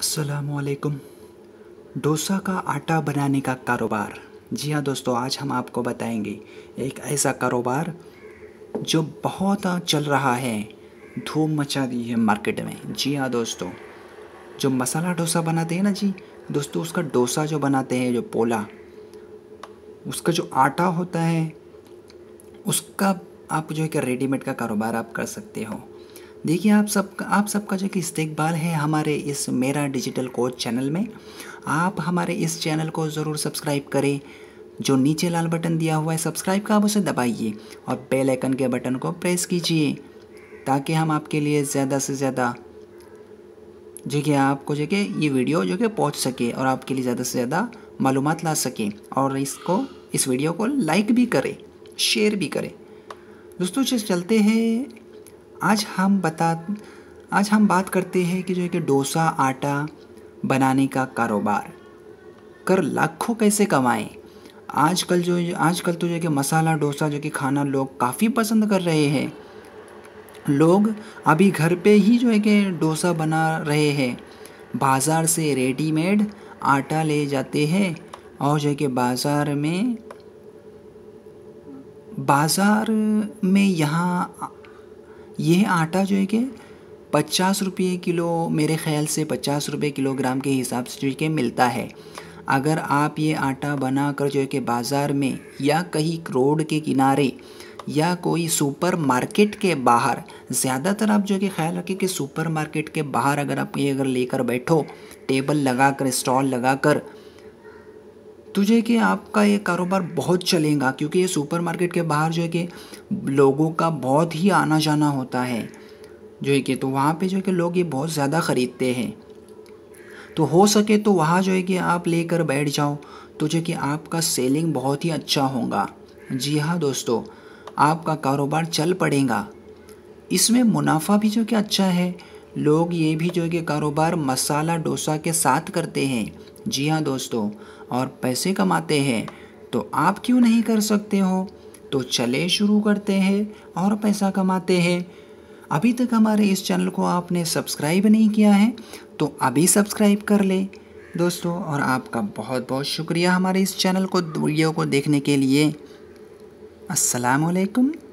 असलकुम डोसा का आटा बनाने का कारोबार जी हाँ दोस्तों आज हम आपको बताएंगे एक ऐसा कारोबार जो बहुत चल रहा है धूम मचा दी है मार्केट में जी हाँ दोस्तों जो मसाला डोसा बनाते हैं ना जी दोस्तों उसका डोसा जो बनाते हैं जो पोला उसका जो आटा होता है उसका आप जो है कि रेडीमेड का कारोबार आप कर सकते हो देखिए आप सब आप सबका जो कि इस्तेकबाल है हमारे इस मेरा डिजिटल कोच चैनल में आप हमारे इस चैनल को ज़रूर सब्सक्राइब करें जो नीचे लाल बटन दिया हुआ है सब्सक्राइब का आप उसे दबाइए और बेल आइकन के बटन को प्रेस कीजिए ताकि हम आपके लिए ज़्यादा से ज़्यादा जो कि आपको जो कि ये वीडियो जो कि पहुँच सके और आपके लिए ज़्यादा से ज़्यादा मालूम ला सकें और इसको इस वीडियो को लाइक भी करें शेयर भी करें दोस्तों चलते हैं आज हम बता आज हम बात करते हैं कि जो है कि डोसा आटा बनाने का कारोबार कर लाखों कैसे कमाएं आजकल जो आजकल तो जो है कि मसाला डोसा जो कि खाना लोग काफ़ी पसंद कर रहे हैं लोग अभी घर पे ही जो है कि डोसा बना रहे हैं बाज़ार से रेडीमेड आटा ले जाते हैं और जो है कि बाज़ार में बाज़ार में यहाँ यह आटा जो है कि पचास रुपये किलो मेरे ख्याल से पचास रुपये किलोग्राम के हिसाब से जो है कि मिलता है अगर आप ये आटा बना कर जो है कि बाज़ार में या कहीं रोड के किनारे या कोई सुपर मार्केट के बाहर ज़्यादातर आप जो है कि ख्याल रखें कि सुपर मार्केट के बाहर अगर आप ये अगर लेकर बैठो टेबल लगा कर स्टॉल लगा कर तो जो है कि आपका ये कारोबार बहुत चलेगा क्योंकि ये सुपरमार्केट के बाहर जो है कि लोगों का बहुत ही आना जाना होता है जो है कि तो वहाँ पे जो है कि लोग ये बहुत ज़्यादा ख़रीदते हैं तो हो सके तो वहाँ जो है कि आप लेकर बैठ जाओ तो जो कि आपका सेलिंग बहुत ही अच्छा होगा जी हाँ दोस्तों आपका कारोबार चल पड़ेगा इसमें मुनाफा भी जो कि अच्छा है लोग ये भी जो है कि कारोबार मसाला डोसा के साथ करते हैं जी हाँ दोस्तों और पैसे कमाते हैं तो आप क्यों नहीं कर सकते हो तो चले शुरू करते हैं और पैसा कमाते हैं अभी तक हमारे इस चैनल को आपने सब्सक्राइब नहीं किया है तो अभी सब्सक्राइब कर ले दोस्तों और आपका बहुत बहुत शुक्रिया हमारे इस चैनल को वीडियो को देखने के लिए असलकम